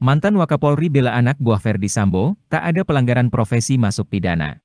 Mantan Wakapolri bela anak buah Ferdi Sambo, tak ada pelanggaran profesi masuk pidana.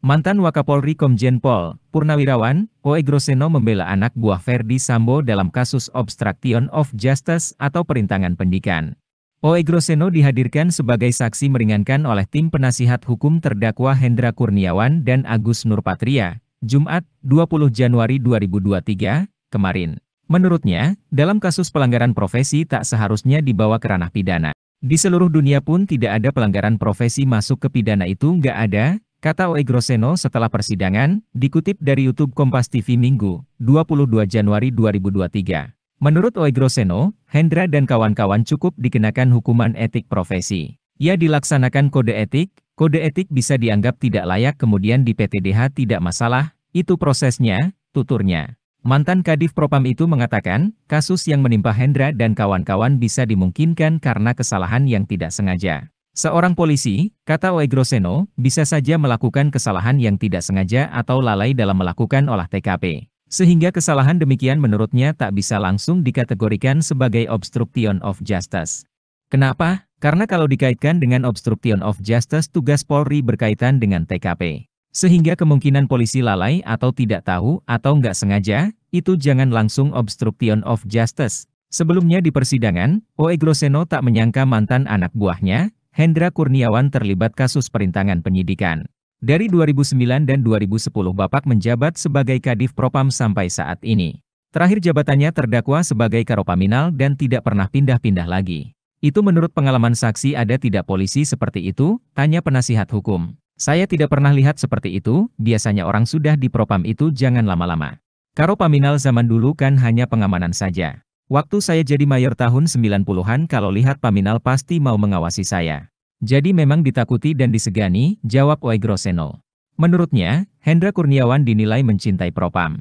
Mantan Wakapolri Komjen Pol, Purnawirawan, Oe Groseno membela anak buah Ferdi Sambo dalam kasus obstruction of justice atau perintangan pendidikan. Oe Groseno dihadirkan sebagai saksi meringankan oleh tim penasihat hukum terdakwa Hendra Kurniawan dan Agus Nurpatria, Jumat, 20 Januari 2023, kemarin. Menurutnya, dalam kasus pelanggaran profesi tak seharusnya dibawa ke ranah pidana. Di seluruh dunia pun tidak ada pelanggaran profesi masuk ke pidana itu nggak ada, kata Oe Groseno setelah persidangan, dikutip dari YouTube Kompas TV Minggu, 22 Januari 2023. Menurut Oe Groseno, Hendra dan kawan-kawan cukup dikenakan hukuman etik profesi. Ia dilaksanakan kode etik, kode etik bisa dianggap tidak layak kemudian di PTDH tidak masalah, itu prosesnya, tuturnya. Mantan Kadif Propam itu mengatakan, kasus yang menimpa Hendra dan kawan-kawan bisa dimungkinkan karena kesalahan yang tidak sengaja. Seorang polisi, kata Oegroseno, bisa saja melakukan kesalahan yang tidak sengaja atau lalai dalam melakukan olah TKP. Sehingga kesalahan demikian menurutnya tak bisa langsung dikategorikan sebagai obstruction of justice. Kenapa? Karena kalau dikaitkan dengan obstruction of justice tugas Polri berkaitan dengan TKP. Sehingga kemungkinan polisi lalai atau tidak tahu atau nggak sengaja, itu jangan langsung obstruction of justice. Sebelumnya di persidangan, Groseno tak menyangka mantan anak buahnya, Hendra Kurniawan terlibat kasus perintangan penyidikan. Dari 2009 dan 2010 Bapak menjabat sebagai Kadif Propam sampai saat ini. Terakhir jabatannya terdakwa sebagai Karopaminal dan tidak pernah pindah-pindah lagi. Itu menurut pengalaman saksi ada tidak polisi seperti itu, tanya penasihat hukum. Saya tidak pernah lihat seperti itu, biasanya orang sudah di propam itu jangan lama-lama. Karopaminal zaman dulu kan hanya pengamanan saja. Waktu saya jadi mayor tahun 90-an kalau lihat Paminal pasti mau mengawasi saya. Jadi memang ditakuti dan disegani, jawab Groseno. Menurutnya, Hendra Kurniawan dinilai mencintai propam.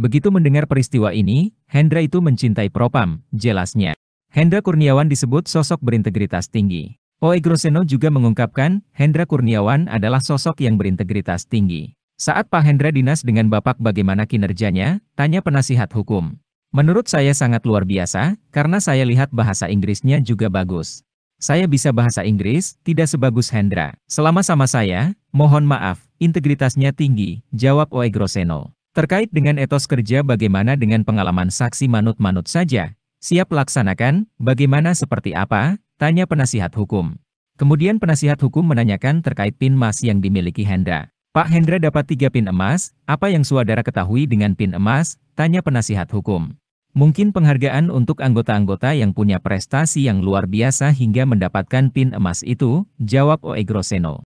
Begitu mendengar peristiwa ini, Hendra itu mencintai propam, jelasnya. Hendra Kurniawan disebut sosok berintegritas tinggi. Oe Groseno juga mengungkapkan, Hendra Kurniawan adalah sosok yang berintegritas tinggi. Saat Pak Hendra dinas dengan Bapak bagaimana kinerjanya, tanya penasihat hukum. Menurut saya sangat luar biasa, karena saya lihat bahasa Inggrisnya juga bagus. Saya bisa bahasa Inggris, tidak sebagus Hendra. Selama sama saya, mohon maaf, integritasnya tinggi, jawab Oe Groseno. Terkait dengan etos kerja bagaimana dengan pengalaman saksi manut-manut saja, siap laksanakan, bagaimana seperti apa, Tanya penasihat hukum. Kemudian penasihat hukum menanyakan terkait pin emas yang dimiliki Hendra. Pak Hendra dapat tiga pin emas, apa yang saudara ketahui dengan pin emas? Tanya penasihat hukum. Mungkin penghargaan untuk anggota-anggota yang punya prestasi yang luar biasa hingga mendapatkan pin emas itu, jawab Oegroseno.